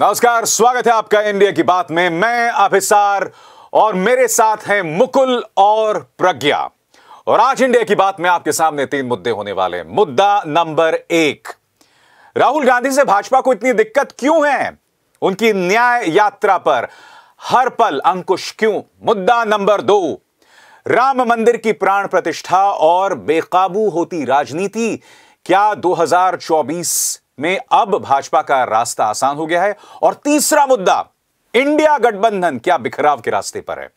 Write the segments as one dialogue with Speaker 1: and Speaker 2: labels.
Speaker 1: नमस्कार स्वागत है आपका इंडिया की बात में मैं अभिसार और मेरे साथ हैं मुकुल और प्रज्ञा और आज इंडिया की बात में आपके सामने तीन मुद्दे होने वाले हैं मुद्दा नंबर एक राहुल गांधी से भाजपा को इतनी दिक्कत क्यों है उनकी न्याय यात्रा पर हर पल अंकुश क्यों मुद्दा नंबर दो राम मंदिर की प्राण प्रतिष्ठा और बेकाबू होती राजनीति क्या 2024 में अब भाजपा का रास्ता आसान हो गया है और तीसरा मुद्दा इंडिया गठबंधन क्या बिखराव के रास्ते पर है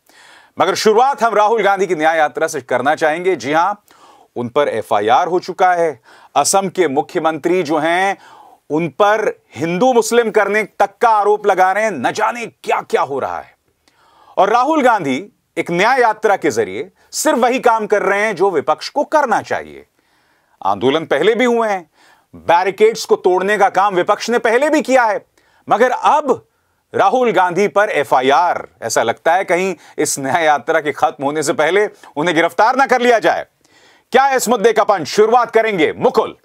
Speaker 1: मगर शुरुआत हम राहुल गांधी की न्याय यात्रा से करना चाहेंगे जी हां उन पर एफआईआर हो चुका है असम के मुख्यमंत्री जो हैं उन पर हिंदू मुस्लिम करने तक का आरोप लगा रहे हैं न जाने क्या क्या हो रहा है और राहुल गांधी एक न्याय यात्रा के जरिए सिर्फ वही काम कर रहे हैं जो विपक्ष को करना चाहिए आंदोलन पहले भी हुए हैं बैरिकेड्स को तोड़ने का काम विपक्ष ने पहले भी किया है मगर अब राहुल गांधी पर एफआईआर ऐसा लगता है कहीं इस न्याय यात्रा के खत्म होने से पहले उन्हें गिरफ्तार ना कर लिया जाए क्या इस मुद्दे का पंच शुरुआत करेंगे मुकुल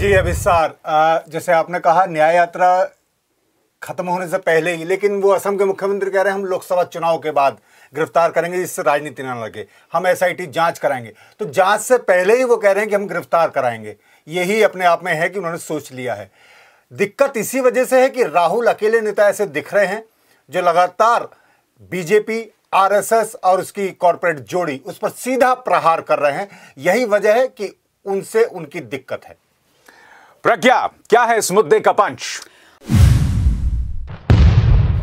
Speaker 1: जी
Speaker 2: सार जैसे आपने कहा न्याय यात्रा खत्म होने से पहले ही लेकिन वो असम के मुख्यमंत्री कह रहे हैं हम लोकसभा चुनाव के बाद गिरफ्तार करेंगे जिससे राजनीति ना लगे हम टी जांच कराएंगे तो जांच से पहले ही वो कह रहे हैं कि हम गिरफ्तार कराएंगे यही अपने आप में है कि उन्होंने सोच लिया है दिक्कत इसी वजह से है कि राहुल अकेले नेता ऐसे दिख रहे हैं जो लगातार बीजेपी आरएसएस और उसकी कॉरपोरेट जोड़ी उस पर सीधा प्रहार कर रहे हैं यही वजह है कि उनसे उनकी दिक्कत है प्रज्ञा क्या है
Speaker 1: इस मुद्दे का पंच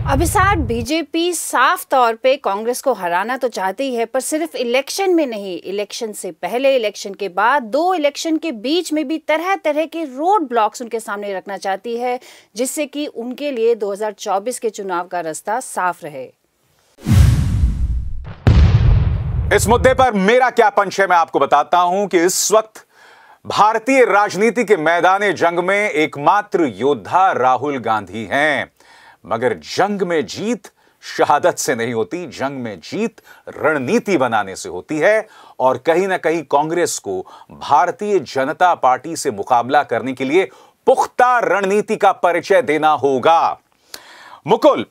Speaker 3: अभिसार बीजेपी साफ तौर पे कांग्रेस को हराना तो चाहती है पर सिर्फ इलेक्शन में नहीं इलेक्शन से पहले इलेक्शन के बाद दो इलेक्शन के बीच में भी तरह तरह के रोड ब्लॉक्स उनके सामने रखना चाहती है जिससे कि उनके लिए 2024 के चुनाव का रास्ता साफ रहे
Speaker 1: इस मुद्दे पर मेरा क्या पंच है मैं आपको बताता हूं कि इस वक्त भारतीय राजनीति के मैदान जंग में एकमात्र योद्धा राहुल गांधी हैं मगर जंग में जीत शहादत से नहीं होती जंग में जीत रणनीति बनाने से होती है और कहीं ना कहीं कांग्रेस को भारतीय जनता पार्टी से मुकाबला करने के लिए पुख्ता रणनीति का परिचय देना होगा मुकुल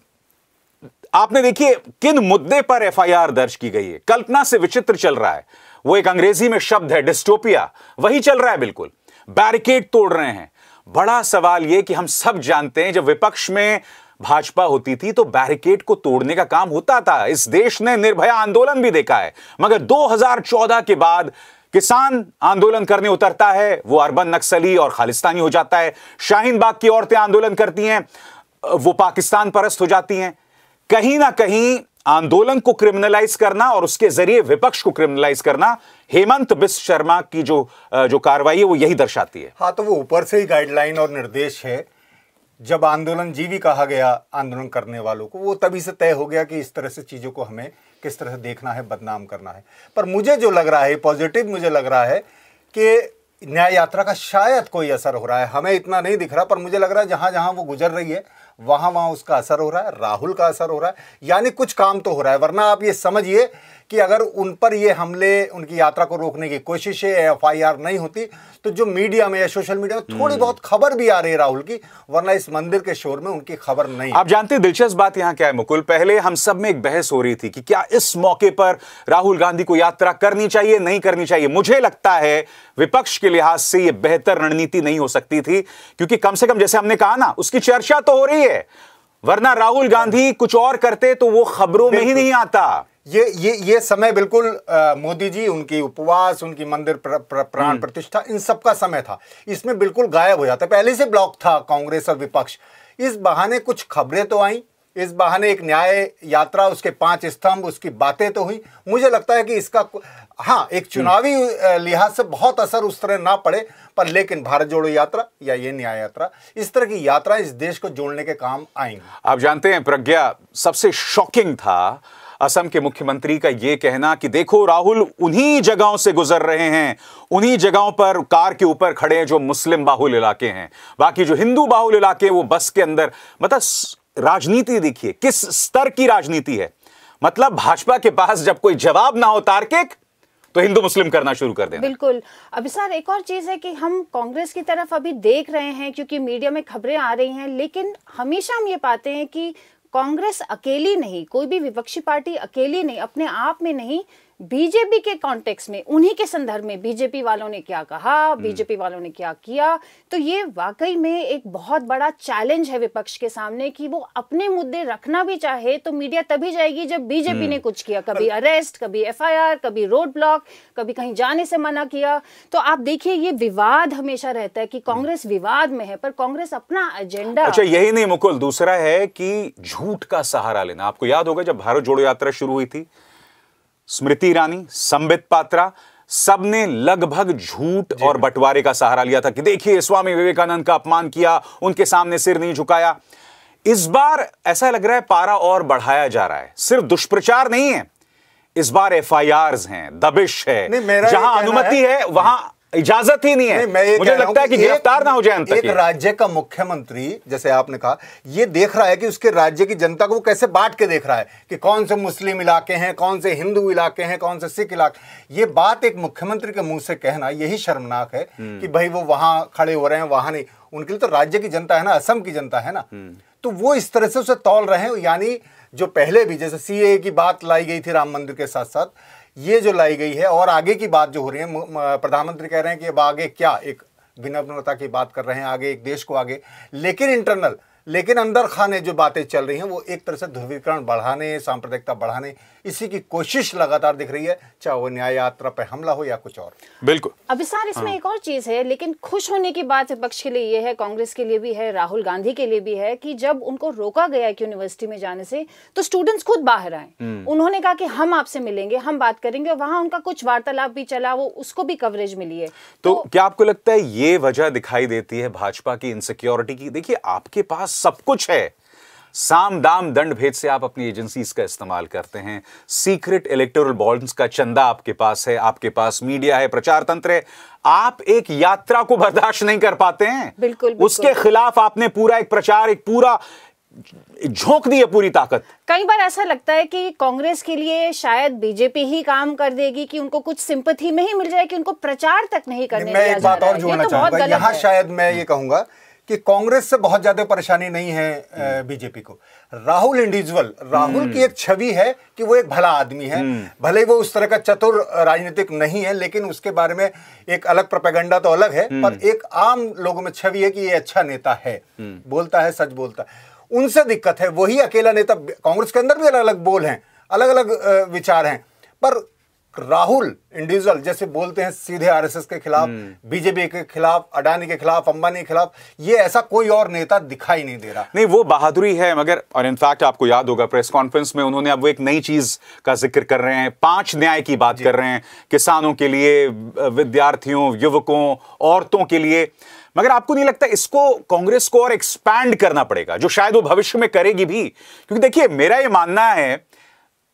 Speaker 1: आपने देखिए किन मुद्दे पर एफआईआर दर्ज की गई है कल्पना से विचित्र चल रहा है वो एक अंग्रेजी में शब्द है डिस्टोपिया वही चल रहा है बिल्कुल बैरिकेड तोड़ रहे हैं बड़ा सवाल यह कि हम सब जानते हैं जब विपक्ष में भाजपा होती थी तो बैरिकेड को तोड़ने का काम होता था इस देश ने निर्भया आंदोलन भी देखा है मगर 2014 के बाद किसान आंदोलन करने उतरता है वो अरबन नक्सली और खालिस्तानी हो जाता है शाहीन बाग की औरतें आंदोलन करती हैं वो पाकिस्तान परस्त हो जाती हैं कहीं ना कहीं आंदोलन को क्रिमिनलाइज करना और उसके जरिए विपक्ष को क्रिमिनलाइज करना हेमंत बिस्व शर्मा की जो जो कार्रवाई है वो यही दर्शाती है
Speaker 2: हाँ तो वो ऊपर से ही गाइडलाइन और निर्देश है जब आंदोलन जीवी कहा गया आंदोलन करने वालों को वो तभी से तय हो गया कि इस तरह से चीज़ों को हमें किस तरह से देखना है बदनाम करना है पर मुझे जो लग रहा है पॉजिटिव मुझे लग रहा है कि न्याय यात्रा का शायद कोई असर हो रहा है हमें इतना नहीं दिख रहा पर मुझे लग रहा है जहां जहाँ वो गुजर रही है वहां वहां उसका असर हो रहा है राहुल का असर हो रहा है यानी कुछ काम तो हो रहा है वरना आप ये समझिए कि अगर उन पर ये हमले उनकी यात्रा को रोकने की कोशिश है एफ नहीं होती तो जो मीडिया में या सोशल मीडिया में थोड़ी हम्म। बहुत खबर भी आ रही है राहुल की वरना इस मंदिर के शोर में उनकी खबर नहीं आप
Speaker 1: जानते दिलचस्प बात यहाँ क्या है मुकुल पहले हम सब में एक बहस हो रही थी कि क्या इस मौके पर राहुल गांधी को यात्रा करनी चाहिए नहीं करनी चाहिए मुझे लगता है विपक्ष के लिहाज से यह बेहतर रणनीति नहीं हो सकती थी क्योंकि कम से कम जैसे हमने कहा ना उसकी चर्चा तो हो रही है चाहिए वरना राहुल गांधी कुछ और करते तो वो खबरों में ही नहीं आता ये ये ये समय बिल्कुल मोदी जी उनकी उपवास
Speaker 2: उनकी मंदिर प्र, प्र, प्राण हम्म। प्रतिष्ठा इन सब का समय था इसमें बिल्कुल गायब हो जाता पहले से ब्लॉक था कांग्रेस और विपक्ष इस बहाने कुछ खबरें तो आई इस बहाने एक न्याय यात्रा उसके पांच स्तंभ उसकी बातें तो हुई मुझे लगता है कि इसका हाँ एक हम्म। चुनावी लिहाज से बहुत असर उस तरह ना पड़े पर लेकिन भारत जोड़ो यात्रा या ये न्याय यात्रा इस तरह की यात्रा इस देश को जोड़ने के काम आएंगे
Speaker 1: आप जानते हैं प्रज्ञा सबसे शॉकिंग था असम के मुख्यमंत्री का यह कहना कि देखो राहुल उन्हीं जगहों से गुजर रहे हैं उन्हीं जगहों पर कार के ऊपर खड़े हैं जो मुस्लिम बाहुल इलाके हैं बाकी जो हिंदू बाहुल इलाके हैं वो बस के अंदर मतलब राजनीति देखिए किस स्तर की राजनीति है मतलब भाजपा के पास जब कोई जवाब ना हो तार्किक तो हिंदू मुस्लिम करना शुरू कर देना
Speaker 3: बिल्कुल अभी सर एक और चीज है कि हम कांग्रेस की तरफ अभी देख रहे हैं क्योंकि मीडिया में खबरें आ रही हैं लेकिन हमेशा हम ये पाते हैं कि कांग्रेस अकेली नहीं कोई भी विपक्षी पार्टी अकेली नहीं अपने आप में नहीं बीजेपी के कॉन्टेक्स्ट में उन्हीं के संदर्भ में बीजेपी वालों ने क्या कहा हम्म। बीजेपी वालों ने क्या किया तो ये वाकई में एक बहुत बड़ा चैलेंज है विपक्ष के सामने कि वो अपने मुद्दे रखना भी चाहे तो मीडिया तभी जाएगी जब बीजेपी हम्म। ने कुछ किया कभी अरेस्ट कभी एफआईआर कभी रोड ब्लॉक कभी कहीं जाने से मना किया तो आप देखिए ये विवाद हमेशा रहता है कि हम्म। कांग्रेस विवाद में है पर कांग्रेस अपना एजेंडा अच्छा यही
Speaker 1: नहीं मुकुल दूसरा है कि झूठ का सहारा लेना आपको याद होगा जब भारत जोड़ो यात्रा शुरू हुई थी स्मृति ईरानी संबित पात्रा सबने लगभग झूठ और बंटवारे का सहारा लिया था कि देखिए स्वामी विवेकानंद का अपमान किया उनके सामने सिर नहीं झुकाया इस बार ऐसा लग रहा है पारा और बढ़ाया जा रहा है सिर्फ दुष्प्रचार नहीं है इस बार एफ हैं दबिश है जहां अनुमति है, है वहां इजाजत ही नहीं है नहीं, मैं मुझे लगता है कि गिरफ्तार ना हो जाए अंत एक राज्य का
Speaker 2: मुख्यमंत्री जैसे आपने कहा ये देख रहा है कि उसके राज्य की जनता को कैसे बांट के देख रहा है कि कौन से मुस्लिम इलाके हैं कौन से हिंदू इलाके हैं कौन से सिख इलाके ये बात एक मुख्यमंत्री के मुंह से कहना यही शर्मनाक है हम्म। कि भाई वो वहां खड़े हो रहे हैं वहां नहीं उनके लिए तो राज्य की जनता है ना असम की जनता है ना हम्म। तो वो इस तरह से उसे तौल रहे हैं यानी जो पहले भी जैसे सीए की बात लाई गई थी राम मंदिर के साथ साथ ये जो लाई गई है और आगे की बात जो हो रही है प्रधानमंत्री कह रहे हैं कि अब आगे क्या एक विनम्रता की बात कर रहे हैं आगे एक देश को आगे लेकिन इंटरनल लेकिन अंदर खाने जो बातें चल रही हैं वो एक तरह से ध्रुवीकरण बढ़ाने सांप्रदायिकता बढ़ाने इसी की कोशिश लगातार दिख रही है चाहे वो न्याय यात्रा पर हमला हो या कुछ और
Speaker 1: बिल्कुल
Speaker 3: अभी सर इसमें हाँ। एक और चीज़ है लेकिन खुश होने की बात विपक्ष के लिए ये है कांग्रेस के लिए भी है राहुल गांधी के लिए भी है कि जब उनको रोका गया एक यूनिवर्सिटी में जाने से तो स्टूडेंट्स खुद बाहर आए हम्म। उन्होंने कहा कि हम आपसे मिलेंगे हम बात करेंगे वहां उनका कुछ वार्तालाप भी चला वो उसको भी कवरेज मिली है तो, तो
Speaker 1: क्या आपको लगता है ये वजह दिखाई देती है भाजपा की इनसिक्योरिटी की देखिए आपके पास सब कुछ है साम दाम दंड भेद से आप अपनी एजेंसीज का इस्तेमाल करते हैं सीक्रेट इलेक्टोरल बॉन्ड्स का चंदा आपके पास है आपके पास मीडिया है प्रचार तंत्र है आप एक यात्रा को बर्दाश्त नहीं कर पाते हैं
Speaker 3: बिल्कुल, बिल्कुल उसके खिलाफ
Speaker 1: आपने पूरा एक प्रचार एक पूरा झोंक दी है पूरी ताकत
Speaker 3: कई बार ऐसा लगता है कि कांग्रेस के लिए शायद बीजेपी ही काम कर देगी कि उनको कुछ सिंपथी में ही मिल जाए कि उनको प्रचार तक नहीं करने मैं एक बात और जोड़ना तो चाहूंगा यहाँ
Speaker 2: शायद मैं ये कहूंगा कि कांग्रेस से बहुत ज्यादा परेशानी नहीं है हम्म। बीजेपी को राहुल इंडिविजुअल राहुल की हम्म। एक छवि है कि वो एक भला आदमी है हम्म। भले वो उस तरह का चतुर राजनीतिक नहीं है लेकिन उसके बारे में एक अलग प्रोपेगेंडा तो अलग है पर एक आम लोगों में छवि है कि ये अच्छा नेता है बोलता है सच बोलता है उनसे दिक्कत है वही अकेला नेता कांग्रेस के अंदर भी अलग अलग बोल हैं अलग अलग विचार हैं पर राहुल इंडिविजुअल जैसे बोलते हैं सीधे आरएसएस के खिलाफ हम्म। बीजेपी के खिलाफ अडानी के खिलाफ अंबानी के खिलाफ ये ऐसा कोई और नेता दिखाई नहीं दे रहा
Speaker 1: नहीं वो बहादुरी है मगर और इनफैक्ट आपको याद होगा प्रेस कॉन्फ्रेंस में उन्होंने अब वो एक नई चीज का जिक्र कर रहे हैं पांच न्याय की बात कर रहे हैं किसानों के लिए विद्यार्थियों युवकों औरतों के लिए मगर आपको नहीं लगता इसको कांग्रेस को और एक्सपैंड करना पड़ेगा जो शायद वो भविष्य में करेगी भी क्योंकि देखिए मेरा ये मानना है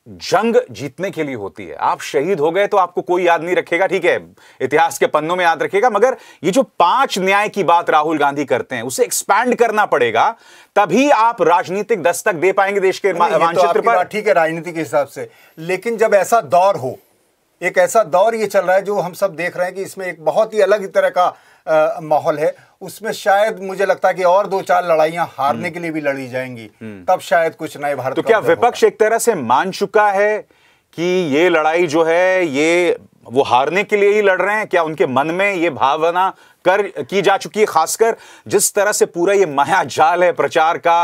Speaker 1: जंग जीतने के लिए होती है आप शहीद हो गए तो आपको कोई याद नहीं रखेगा ठीक है इतिहास के पन्नों में याद रखेगा मगर ये जो पांच न्याय की बात राहुल गांधी करते हैं उसे एक्सपैंड करना पड़ेगा तभी आप राजनीतिक दस्तक दे पाएंगे देश के तो मानचित्र तो पर ठीक
Speaker 2: है राजनीति के हिसाब से लेकिन जब ऐसा दौर हो एक ऐसा दौर ये चल रहा है जो हम सब देख रहे हैं कि इसमें एक बहुत ही अलग तरह का माहौल है उसमें शायद मुझे लगता है कि और दो चार लड़ाइयां हारने हम्म। के लिए भी लड़ी जाएंगी हम्म। तब शायद कुछ नए भारत तो क्या विपक्ष
Speaker 1: एक तरह से मान चुका है कि ये लड़ाई जो है ये वो हारने के लिए ही लड़ रहे हैं क्या उनके मन में ये भावना कर की जा चुकी है खासकर जिस तरह से पूरा ये माया जाल है प्रचार का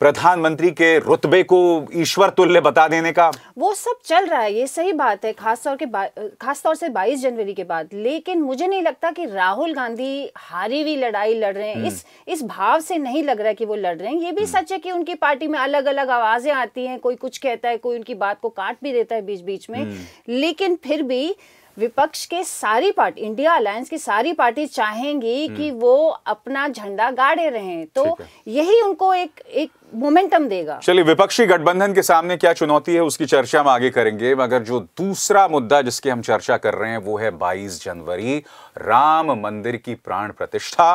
Speaker 1: प्रधानमंत्री के रुतबे को ईश्वर तुल्य बता देने का
Speaker 3: वो सब चल रहा है ये सही बात है खासतौर के खासतौर से 22 जनवरी के बाद लेकिन मुझे नहीं लगता कि राहुल गांधी हारी हुई लड़ाई लड़ रहे हैं हम्म। इस इस भाव से नहीं लग रहा है कि वो लड़ रहे हैं ये भी हम्म। सच है कि उनकी पार्टी में अलग अलग आवाजें आती हैं कोई कुछ कहता है कोई उनकी बात को काट भी देता है बीच बीच में हम्म। लेकिन फिर भी विपक्ष के सारी पार्टी इंडिया अलायंस की सारी पार्टी चाहेंगी कि वो अपना झंडा गाड़े रहें तो यही उनको एक एक मोमेंटम देगा चलिए
Speaker 1: विपक्षी गठबंधन के सामने क्या चुनौती है उसकी चर्चा हम आगे करेंगे मगर जो दूसरा मुद्दा जिसकी हम चर्चा कर रहे हैं वो है बाईस जनवरी राम मंदिर की प्राण प्रतिष्ठा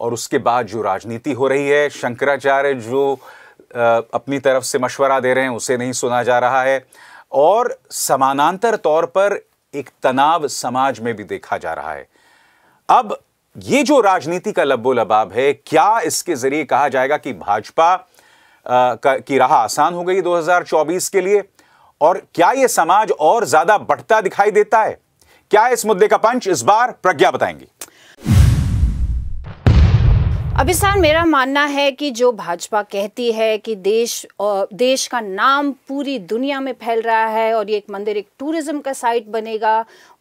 Speaker 1: और उसके बाद जो राजनीति हो रही है शंकराचार्य जो अपनी तरफ से मशवरा दे रहे हैं उसे नहीं सुना जा रहा है और समानांतर तौर पर एक तनाव समाज में भी देखा जा रहा है अब ये जो राजनीति का लब्बो लबाब है क्या इसके जरिए कहा जाएगा कि भाजपा की राह आसान हो गई 2024 के लिए और क्या यह समाज और ज्यादा बढ़ता दिखाई देता है क्या इस मुद्दे का पंच इस बार प्रज्ञा बताएंगी
Speaker 3: अभिसान मेरा मानना है कि जो भाजपा कहती है कि देश और देश का नाम पूरी दुनिया में फैल रहा है और ये एक मंदिर एक टूरिज्म का साइट बनेगा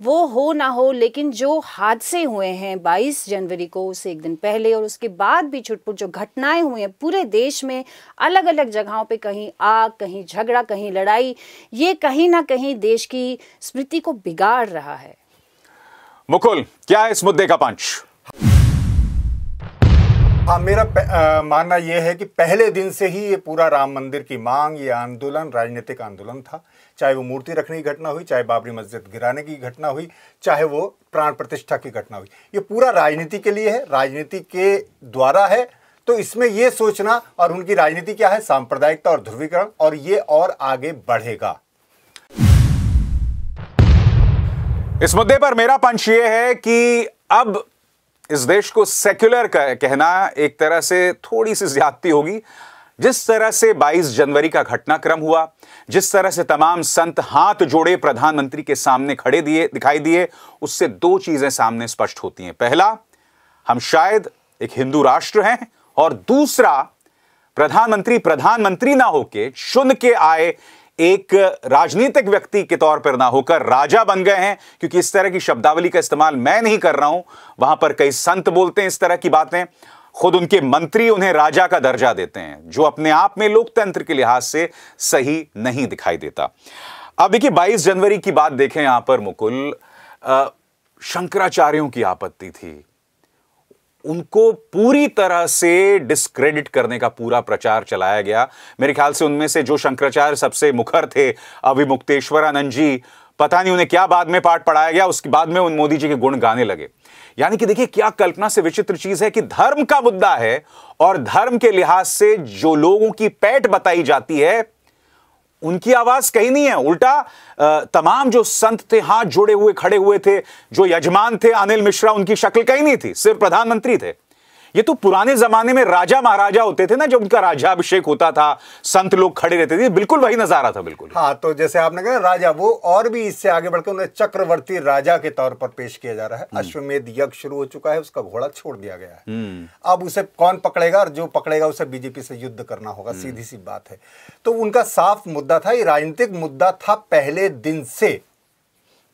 Speaker 3: वो हो ना हो लेकिन जो हादसे हुए हैं 22 जनवरी को उससे एक दिन पहले और उसके बाद भी छुटपुट जो घटनाएं हुई हैं पूरे देश में अलग अलग जगहों पे कहीं आग कहीं झगड़ा कहीं लड़ाई ये कहीं ना कहीं देश की स्मृति को बिगाड़ रहा है
Speaker 1: मुकुल क्या है इस मुद्दे का पंच हाँ मेरा
Speaker 2: आ, मानना यह है कि पहले दिन से ही ये पूरा राम मंदिर की मांग ये आंदोलन राजनीतिक आंदोलन था चाहे वो मूर्ति रखने की घटना हुई चाहे बाबरी मस्जिद गिराने की घटना हुई चाहे वो प्राण प्रतिष्ठा की घटना हुई ये पूरा राजनीति के लिए है राजनीति के द्वारा है तो इसमें ये सोचना और उनकी राजनीति क्या है सांप्रदायिकता और ध्रुवीकरण और ये और आगे
Speaker 1: बढ़ेगा इस मुद्दे पर मेरा पंच ये है कि अब इस देश को सेक्युलर कहना एक तरह से थोड़ी सी ज्यादती होगी जिस तरह से 22 जनवरी का घटनाक्रम हुआ जिस तरह से तमाम संत हाथ जोड़े प्रधानमंत्री के सामने खड़े दिए दिखाई दिए उससे दो चीजें सामने स्पष्ट होती हैं पहला हम शायद एक हिंदू राष्ट्र हैं और दूसरा प्रधानमंत्री प्रधानमंत्री ना होके चुन के आए एक राजनीतिक व्यक्ति के तौर पर ना होकर राजा बन गए हैं क्योंकि इस तरह की शब्दावली का इस्तेमाल मैं नहीं कर रहा हूं वहां पर कई संत बोलते हैं इस तरह की बातें खुद उनके मंत्री उन्हें राजा का दर्जा देते हैं जो अपने आप में लोकतंत्र के लिहाज से सही नहीं दिखाई देता अब देखिए बाईस जनवरी की बात देखें यहां पर मुकुल शंकराचार्यों की आपत्ति थी उनको पूरी तरह से डिस्क्रेडिट करने का पूरा प्रचार चलाया गया मेरे ख्याल से उनमें से जो शंकराचार्य सबसे मुखर थे आनंद जी पता नहीं उन्हें क्या बाद में पाठ पढ़ाया गया उसके बाद में उन मोदी जी के गुण गाने लगे यानी कि देखिए क्या कल्पना से विचित्र चीज है कि धर्म का मुद्दा है और धर्म के लिहाज से जो लोगों की पैठ बताई जाती है उनकी आवाज कहीं नहीं है उल्टा तमाम जो संत थे हाथ जोड़े हुए खड़े हुए थे जो यजमान थे अनिल मिश्रा उनकी शक्ल कहीं नहीं थी सिर्फ प्रधानमंत्री थे ये तो पुराने जमाने में राजा महाराजा होते थे ना जब उनका राजाभिषेक होता था संत लोग खड़े रहते थे बिल्कुल वही नजारा था बिल्कुल
Speaker 2: हाँ तो जैसे आपने कहा राजा वो और भी इससे आगे बढ़कर उन्हें चक्रवर्ती राजा के तौर पर पेश किया जा रहा है हम्म। अश्वमेध यज्ञ शुरू हो चुका है उसका घोड़ा छोड़ दिया गया है हम्म। अब उसे कौन पकड़ेगा और जो पकड़ेगा उसे बीजेपी से युद्ध करना होगा हम्म। सीधी सी बात है तो उनका साफ मुद्दा था ये राजनीतिक मुद्दा था पहले दिन से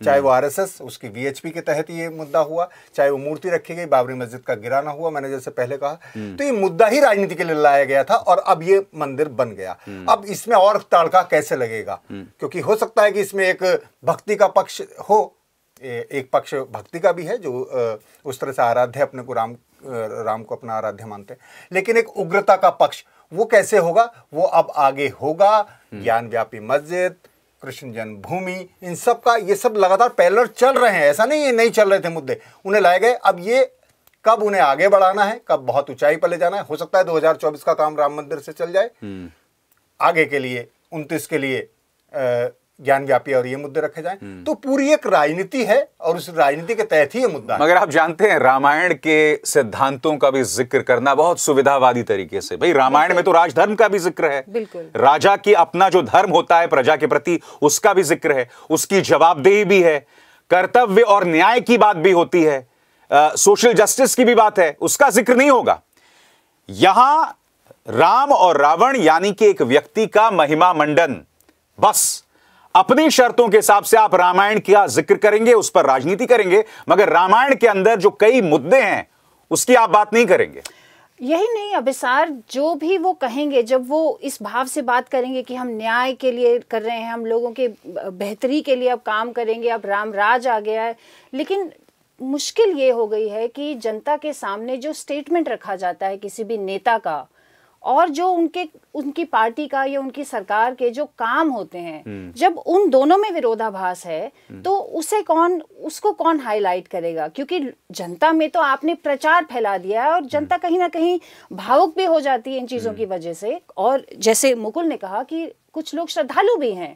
Speaker 2: चाहे हम्म। वो आरएसएस उसकी वीएचपी के तहत ये मुद्दा हुआ चाहे वो मूर्ति रखी गई बाबरी मस्जिद का गिराना हुआ मैंने जैसे पहले कहा हम्म। तो ये मुद्दा ही राजनीति के लिए लाया गया था और अब ये मंदिर बन गया हम्म। अब इसमें और तड़का कैसे लगेगा क्योंकि हो सकता है कि इसमें एक भक्ति का पक्ष हो एक पक्ष भक्ति का भी है जो उस तरह से आराध्य अपने को राम राम को अपना आराध्य मानते हैं लेकिन एक उग्रता का पक्ष वो कैसे होगा वो अब आगे होगा ज्ञान व्यापी मस्जिद कृष्ण जन्मभूमि इन सब का ये सब लगातार पैलर चल रहे हैं ऐसा नहीं है नहीं चल रहे थे मुद्दे उन्हें लाए गए अब ये कब उन्हें आगे बढ़ाना है कब बहुत ऊंचाई पर ले जाना है हो सकता है 2024 का काम राम मंदिर से चल जाए हम्म। आगे के लिए उनतीस के लिए ज्ञान व्यापी और ये मुद्दे रखे जाएं हम्म। तो पूरी एक राजनीति है और उस राजनीति के तहत ही ये मुद्दा मगर आप
Speaker 1: जानते हैं रामायण के सिद्धांतों का भी जिक्र करना बहुत सुविधावादी तरीके से भाई रामायण में तो राजधर्म का भी जिक्र है बिल्कुल राजा की अपना जो धर्म होता है प्रजा के प्रति उसका भी जिक्र है उसकी जवाबदेही भी है कर्तव्य और न्याय की बात भी होती है सोशल जस्टिस की भी बात है उसका जिक्र नहीं होगा यहां राम और रावण यानी कि एक व्यक्ति का महिमा मंडन बस अपनी शर्तों के हिसाब से आप रामायण का जिक्र करेंगे उस पर राजनीति करेंगे मगर रामायण के अंदर जो कई मुद्दे हैं उसकी आप बात नहीं करेंगे
Speaker 3: यही नहीं अभिसार जो भी वो कहेंगे जब वो इस भाव से बात करेंगे कि हम न्याय के लिए कर रहे हैं हम लोगों के बेहतरी के लिए अब काम करेंगे अब राम राज आ गया है लेकिन मुश्किल ये हो गई है कि जनता के सामने जो स्टेटमेंट रखा जाता है किसी भी नेता का और जो उनके उनकी पार्टी का या उनकी सरकार के जो काम होते हैं हम्म। जब उन दोनों में विरोधाभास है हम्म। तो उसे कौन उसको कौन हाईलाइट करेगा क्योंकि जनता में तो आपने प्रचार फैला दिया है और हम्म। जनता कहीं ना कहीं भावुक भी हो जाती है इन चीजों की वजह से और जैसे मुकुल ने कहा कि कुछ लोग श्रद्धालु भी हैं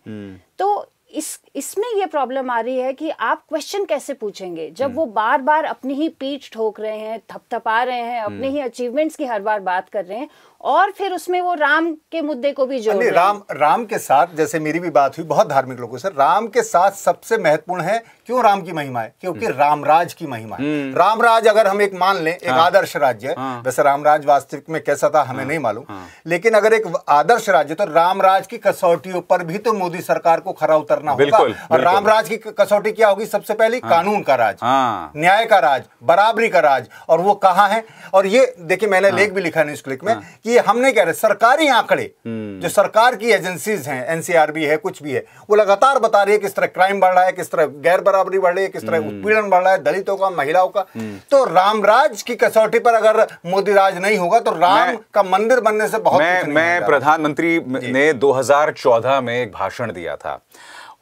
Speaker 3: तो इस इसमें ये प्रॉब्लम आ रही है कि आप क्वेश्चन कैसे पूछेंगे जब वो हम्म। बार बार अपनी ही पीठ ठोक रहे हैं थपथपा रहे हैं अपने हम्म। ही अचीवमेंट्स की हर बार बात कर रहे हैं और फिर उसमें वो राम के मुद्दे को भी जोड़ रहे हैं। राम
Speaker 2: राम के साथ जैसे मेरी भी बात हुई बहुत धार्मिक लोगों से राम के साथ सबसे महत्वपूर्ण है क्यों राम की महिमा है क्योंकि हम्म। रामराज की महिमा है रामराज अगर हम एक मान लें एक हाँ। आदर्श राज्य हाँ। वैसे रामराज वास्तविक में कैसा था हमें हाँ। नहीं मालूम लेकिन अगर एक आदर्श राज्य तो रामराज की कसौटियों पर भी तो मोदी सरकार को खरा उतरना होगा और रामराज की कसौटी क्या होगी सबसे पहले हाँ, कानून का राज हाँ, न्याय का राज बराबरी का राज और वो कहा है और ये देखिए मैंने हाँ। लेख भी लिखा न्यूज क्लिक में हाँ। कि हमने कह रहे सरकारी आंकड़े हम्म। जो सरकार की एजेंसीज हैं एनसीआरबी है कुछ भी है वो लगातार बता रही है किस तरह क्राइम बढ़ रहा है किस तरह गैर बराबरी बढ़ रही है किस तरह हम्म। उत्पीड़न बढ़ रहा है दलितों का महिलाओं का हम्म। तो रामराज की कसौटी पर अगर मोदी राज नहीं होगा तो राम का मंदिर बनने से
Speaker 1: बहुत मैं प्रधानमंत्री ने 2014 में एक भाषण दिया था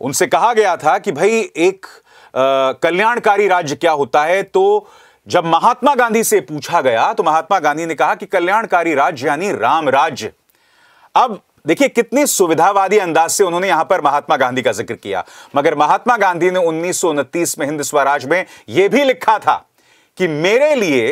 Speaker 1: उनसे कहा गया था कि भाई एक कल्याणकारी राज्य क्या होता है तो जब महात्मा गांधी से पूछा गया तो महात्मा गांधी ने कहा कि कल्याणकारी राज्य यानी राम राज्य अब देखिए कितने सुविधावादी अंदाज से उन्होंने यहां पर महात्मा गांधी का जिक्र किया मगर महात्मा गांधी ने उन्नीस में हिंद स्वराज में यह भी लिखा था कि मेरे लिए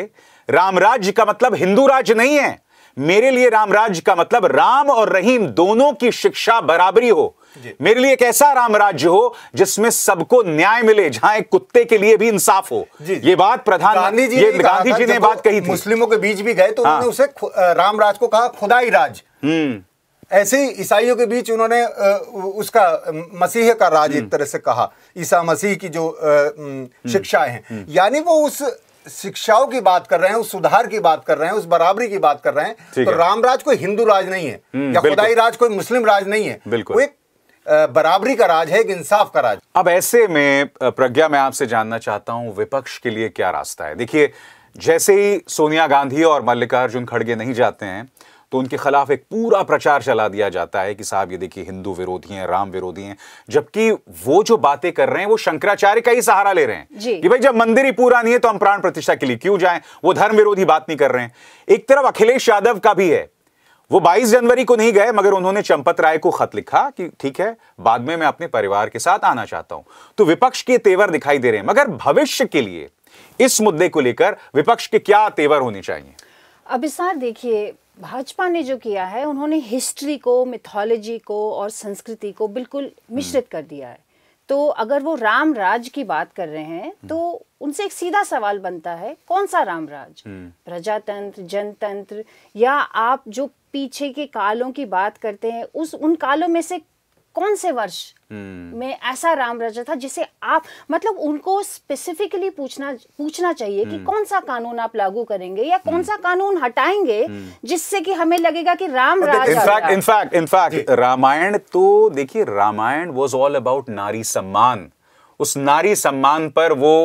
Speaker 1: राम राज्य का मतलब हिंदू राज्य नहीं है मेरे लिए राज्य का मतलब राम और रहीम दोनों की शिक्षा बराबरी हो मेरे लिए एक ऐसा राम राज्य हो जिसमें सबको न्याय मिले जहां एक कुत्ते के लिए भी इंसाफ हो ये बात प्रधानमंत्री जी ये गांधी जी ने बात कही थी मुस्लिमों के बीच भी गए तो उन्होंने हाँ। उसे
Speaker 2: राम को कहा खुदाई राज हम्म। ऐसे ही ईसाइयों के बीच उन्होंने उसका मसीह का राज एक हम्म। तरह से कहा ईसा मसीह की जो हम्म। शिक्षाएं हैं यानी वो उस शिक्षाओं की बात कर रहे हैं उस सुधार की बात कर रहे हैं उस बराबरी की बात कर रहे हैं तो रामराज कोई हिंदू राज नहीं है हम्म, या खुदाई राज कोई मुस्लिम राज नहीं है बिल्कुल एक बराबरी का राज है एक इंसाफ का राज
Speaker 1: अब ऐसे में प्रज्ञा मैं आपसे जानना चाहता हूं विपक्ष के लिए क्या रास्ता है देखिए जैसे ही सोनिया गांधी और मल्लिकार्जुन खड़गे नहीं जाते हैं तो उनके खिलाफ एक पूरा प्रचार चला दिया जाता है कि साहब ये देखिए हिंदू विरोधी हैं राम विरोधी हैं जबकि वो जो बातें कर रहे हैं वो शंकराचार्य का ही सहारा ले रहे हैं कि भाई जब मंदिर ही पूरा नहीं है तो हम प्राण प्रतिष्ठा के लिए क्यों जाएं वो धर्म विरोधी बात नहीं कर रहे हैं एक तरफ अखिलेश यादव का भी है वो 22 जनवरी को नहीं गए मगर उन्होंने चंपत राय को खत लिखा कि ठीक है बाद में मैं अपने परिवार के साथ आना चाहता हूं तो विपक्ष के तेवर दिखाई दे रहे हैं मगर भविष्य के लिए इस मुद्दे को लेकर विपक्ष के क्या तेवर होने चाहिए
Speaker 3: अभी देखिए भाजपा ने जो किया है उन्होंने हिस्ट्री को मिथोलॉजी को और संस्कृति को बिल्कुल मिश्रित कर दिया है तो अगर वो राम राज की बात कर रहे हैं हम्म। तो उनसे एक सीधा सवाल बनता है कौन सा राम राज हम्म। प्रजातंत्र जनतंत्र या आप जो पीछे के कालों की बात करते हैं उस उन कालों में से कौन से वर्ष हम्म। में ऐसा राम रचा था जिसे आप मतलब उनको स्पेसिफिकली पूछना पूछना चाहिए कि हम्म। कौन सा कानून आप लागू करेंगे या कौन हम्म। सा कानून हटाएंगे जिससे कि हमें लगेगा कि Ram in fact
Speaker 1: in fact in fact Ramayan तो देखिए रामायण वॉज ऑल अबाउट नारी सम्मान उस नारी सम्मान पर वो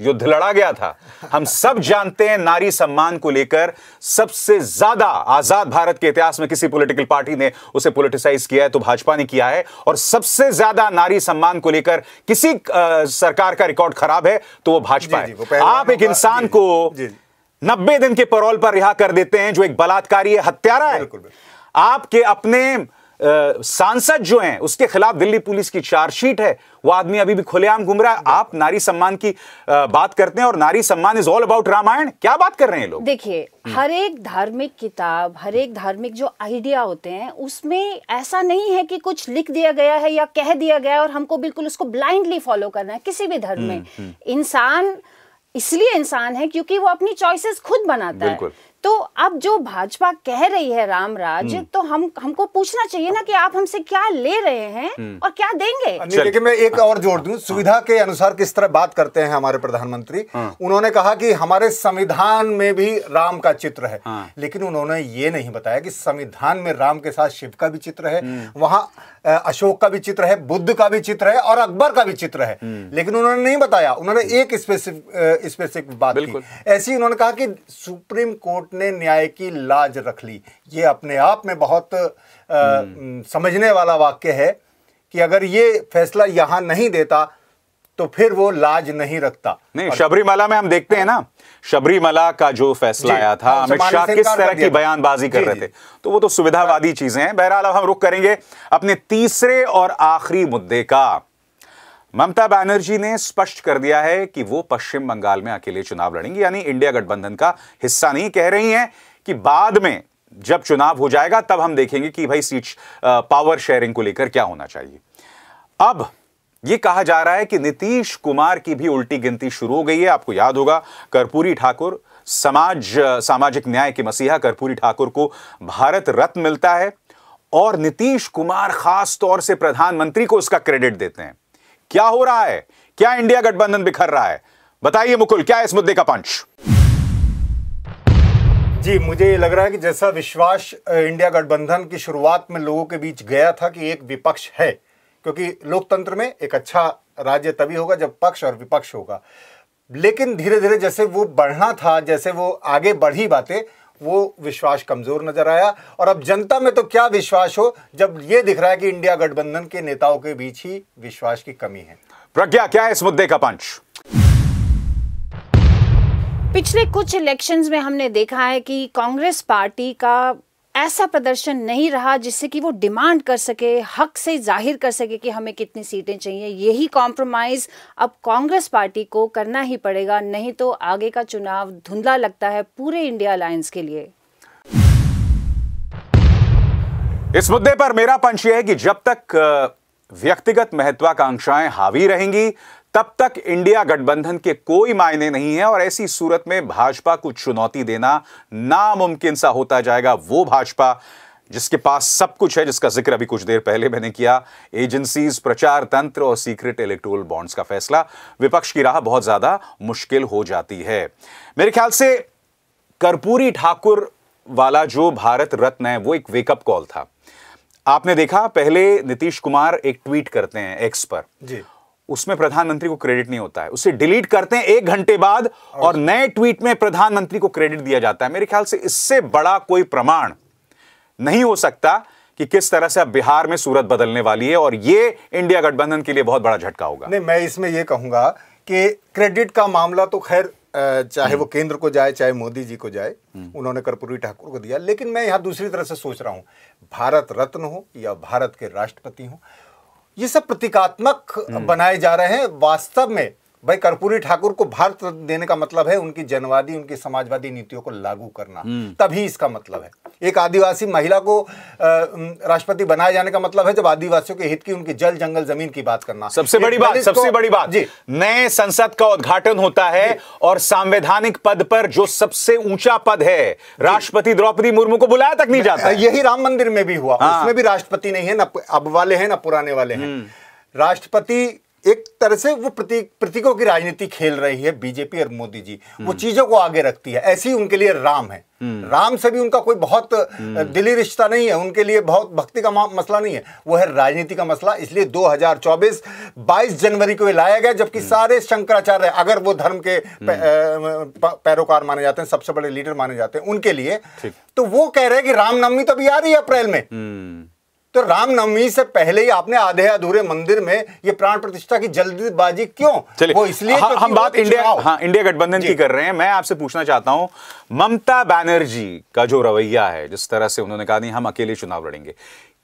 Speaker 1: युद्ध लड़ा गया था हम सब जानते हैं नारी सम्मान को लेकर सबसे ज्यादा आजाद भारत के इतिहास में किसी पॉलिटिकल पार्टी ने उसे पॉलिटिसाइज किया है तो भाजपा ने किया है और सबसे ज्यादा नारी सम्मान को लेकर किसी आ, सरकार का रिकॉर्ड खराब है तो वो भाजपा जी, जी, वो है आप एक इंसान को नब्बे दिन के परोल पर रिहा कर देते हैं जो एक बलात्कारी हत्यारा है आपके अपने सांसद जो हैं उसके खिलाफ दिल्ली पुलिस की चार्जशीट है वो आदमी अभी भी खुलेआम घूम रहा है आप नारी सम्मान की आ, बात करते हैं और नारी सम्मान इज ऑल अबाउट रामायण क्या बात कर रहे हैं लोग
Speaker 3: देखिए हम्म। हर एक धार्मिक किताब हर एक धार्मिक जो आइडिया होते हैं उसमें ऐसा नहीं है कि कुछ लिख दिया गया है या कह दिया गया है और हमको बिल्कुल उसको ब्लाइंडली फॉलो करना है किसी भी धर्म में हम्म, हम्म। इंसान इसलिए इंसान है क्योंकि वो अपनी चॉइसेस खुद बनाता है तो अब जो भाजपा कह रही है राम राज हम्म। तो हम हमको पूछना चाहिए ना कि आप हमसे क्या ले रहे हैं हम्म। और क्या देंगे लेकिन
Speaker 2: मैं एक और जोड़ दूं सुविधा के अनुसार किस तरह बात करते हैं हमारे प्रधानमंत्री हाँ। उन्होंने कहा कि हमारे संविधान में भी राम का चित्र है हाँ। लेकिन उन्होंने ये नहीं बताया कि संविधान में राम के साथ शिव का भी चित्र है हम्म। वहां अशोक का भी चित्र है बुद्ध का भी चित्र है और अकबर का भी चित्र है लेकिन उन्होंने नहीं बताया उन्होंने एक स्पेसिफिक स्पेसिफिक बात की ऐसी उन्होंने कहा कि सुप्रीम कोर्ट ने न्याय की लाज रख ली ये अपने आप में बहुत आ, हम्म। समझने वाला वाक्य है कि अगर ये फैसला यहां नहीं देता तो फिर वो लाज नहीं रखता नहीं
Speaker 1: शबरीमला में हम देखते हैं ना शबरीमला का जो फैसला आया था अमित शाह किस तरह की बयानबाजी कर रहे थे तो वो तो सुविधावादी चीजें हैं बहरहाल अब हम रुक करेंगे अपने तीसरे और आखिरी मुद्दे का ममता बनर्जी ने स्पष्ट कर दिया है कि वो पश्चिम बंगाल में अकेले चुनाव लड़ेंगी यानी इंडिया गठबंधन का हिस्सा नहीं कह रही हैं कि बाद में जब चुनाव हो जाएगा तब हम देखेंगे कि भाई सीट पावर शेयरिंग को लेकर क्या होना चाहिए अब यह कहा जा रहा है कि नीतीश कुमार की भी उल्टी गिनती शुरू हो गई है आपको याद होगा कर्पूरी ठाकुर समाज सामाजिक न्याय के मसीहा कर्पूरी ठाकुर को भारत रत्न मिलता है और नीतीश कुमार खास तौर से प्रधानमंत्री को उसका क्रेडिट देते हैं क्या हो रहा है क्या इंडिया गठबंधन बिखर रहा है बताइए मुकुल क्या है इस मुद्दे का पंच जी मुझे ये लग रहा है कि जैसा
Speaker 2: विश्वास इंडिया गठबंधन की शुरुआत में लोगों के बीच गया था कि एक विपक्ष है क्योंकि लोकतंत्र में एक अच्छा राज्य तभी होगा जब पक्ष और विपक्ष होगा लेकिन धीरे धीरे जैसे वो बढ़ना था जैसे वो आगे बढ़ी बातें वो विश्वास कमज़ोर नज़र आया और अब जनता में तो क्या विश्वास हो जब ये दिख रहा है कि इंडिया गठबंधन के नेताओं के बीच ही विश्वास की कमी है
Speaker 1: प्रज्ञा क्या है इस मुद्दे का पंच
Speaker 3: पिछले कुछ इलेक्शंस में हमने देखा है कि कांग्रेस पार्टी का ऐसा प्रदर्शन नहीं रहा जिससे कि वो डिमांड कर सके हक से जाहिर कर सके कि हमें कितनी सीटें चाहिए यही कॉम्प्रोमाइज़ अब कांग्रेस पार्टी को करना ही पड़ेगा नहीं तो आगे का चुनाव धुंधला लगता है पूरे इंडिया अलायंस के लिए
Speaker 1: इस मुद्दे पर मेरा पंच यह है कि जब तक व्यक्तिगत महत्वाकांक्षाएं हावी रहेंगी तब तक इंडिया गठबंधन के कोई मायने नहीं है और ऐसी सूरत में भाजपा को चुनौती देना नामुमकिन सा होता जाएगा वो भाजपा जिसके पास सब कुछ है जिसका जिक्र अभी कुछ देर पहले मैंने किया एजेंसीज प्रचार तंत्र और सीक्रेट इलेक्ट्रोल बॉन्ड्स का फैसला विपक्ष की राह बहुत ज्यादा मुश्किल हो जाती है मेरे ख्याल से कर्पूरी ठाकुर वाला जो भारत रत्न है वो एक वेकअप कॉल था आपने देखा पहले नीतीश कुमार एक ट्वीट करते हैं एक्स पर जी उसमें प्रधानमंत्री को क्रेडिट नहीं होता है उसे डिलीट करते हैं एक घंटे बाद और नए ट्वीट में प्रधानमंत्री को क्रेडिट दिया जाता है मेरे ख्याल से इससे बड़ा कोई प्रमाण नहीं हो सकता कि किस तरह से अब बिहार में सूरत बदलने वाली है और ये इंडिया गठबंधन के लिए बहुत बड़ा झटका होगा
Speaker 2: नहीं मैं इसमें यह कहूंगा कि क्रेडिट का मामला तो खैर चाहे वो हम्म। केंद्र को जाए चाहे मोदी जी को जाए हम्म। उन्होंने कर्पूरी ठाकुर को दिया लेकिन मैं यहां दूसरी तरह से सोच रहा हूं भारत रत्न हो या भारत के राष्ट्रपति हो ये सब प्रतीकात्मक हम्म। बनाए जा रहे हैं वास्तव में भाई कर्पूरी ठाकुर को भारत देने का मतलब है उनकी जनवादी उनकी समाजवादी नीतियों को लागू करना हम्म। तभी इसका मतलब है एक आदिवासी महिला को राष्ट्रपति बनाए जाने का मतलब है जब आदिवासियों के हित की उनकी जल जंगल जमीन की बात करना सबसे बड़ी बात सबसे बड़ी बात
Speaker 1: जी नए संसद का उद्घाटन होता है और संवैधानिक पद पर जो सबसे ऊंचा पद है राष्ट्रपति द्रौपदी मुर्मू को बुलाया तक नहीं जाता यही राम
Speaker 2: मंदिर में भी हुआ हाँ। उसमें भी राष्ट्रपति नहीं है ना अब वाले हैं ना पुराने वाले हैं हम्म। राष्ट्रपति एक तरह से वो प्रतीक प्रतीकों की राजनीति खेल रही है बीजेपी और मोदी जी वो हम्म। चीजों को आगे रखती है ऐसी उनके लिए राम है हम्म। राम से भी उनका कोई बहुत हम्म। दिली रिश्ता नहीं है उनके लिए बहुत भक्ति का मसला नहीं है वो है राजनीति का मसला इसलिए 2024 22 जनवरी को लाया गया जबकि सारे शंकराचार्य अगर वो धर्म के पैरोकार माने जाते हैं सबसे बड़े लीडर माने जाते हैं उनके लिए तो वो कह रहे हैं कि रामनवमी तो अभी आ रही है अप्रैल में तो रामनवमी से पहले ही आपने आधे अधूरे मंदिर में ये प्राण प्रतिष्ठा की जल्दबाजी क्यों वो इसलिए हाँ, हम बात इंडिया हाँ इंडिया
Speaker 1: गठबंधन की कर रहे हैं मैं आपसे पूछना चाहता हूं ममता बैनर्जी का जो रवैया है जिस तरह से उन्होंने कहा नहीं हम अकेले चुनाव लड़ेंगे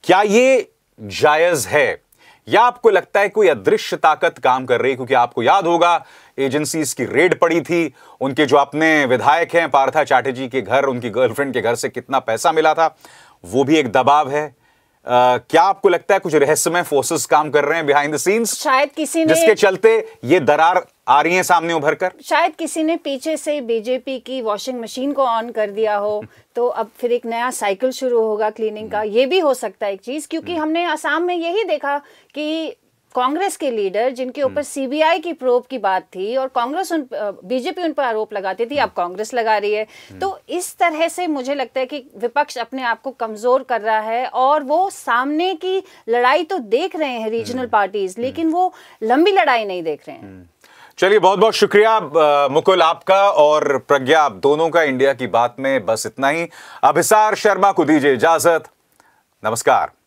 Speaker 1: क्या ये जायज है या आपको लगता है कोई अदृश्य ताकत काम कर रही क्योंकि आपको याद होगा एजेंसीज की रेड पड़ी थी उनके जो अपने विधायक हैं पार्था चाटर्जी के घर उनकी गर्लफ्रेंड के घर से कितना पैसा मिला था वो भी एक दबाव है क्या आपको लगता है कुछ रहस्यमय फोर्सेस काम कर रहे हैं बिहाइंड द सीन्स शायद किसी ने जिसके चलते ये दरार आ रही है सामने उभर कर
Speaker 3: शायद किसी ने पीछे से बीजेपी की वॉशिंग मशीन को ऑन कर दिया हो तो अब फिर एक नया साइकिल शुरू होगा क्लीनिंग का ये भी हो सकता है एक चीज क्योंकि हम्म। हमने आसाम में यही देखा कि कांग्रेस के लीडर जिनके ऊपर हम्म। सीबीआई की प्रोब की बात थी और कांग्रेस उन बीजेपी उन पर आरोप लगाती थी अब हम्म। कांग्रेस लगा रही है हम्म। तो इस तरह से मुझे लगता है कि विपक्ष अपने आप को कमजोर कर रहा है और वो सामने की लड़ाई तो देख रहे हैं रीजनल पार्टीज लेकिन वो लंबी लड़ाई नहीं देख रहे हैं
Speaker 1: चलिए बहुत बहुत शुक्रिया मुकुल आपका और प्रज्ञा आप दोनों का इंडिया की बात में बस इतना ही अभिसार शर्मा को दीजिए इजाजत नमस्कार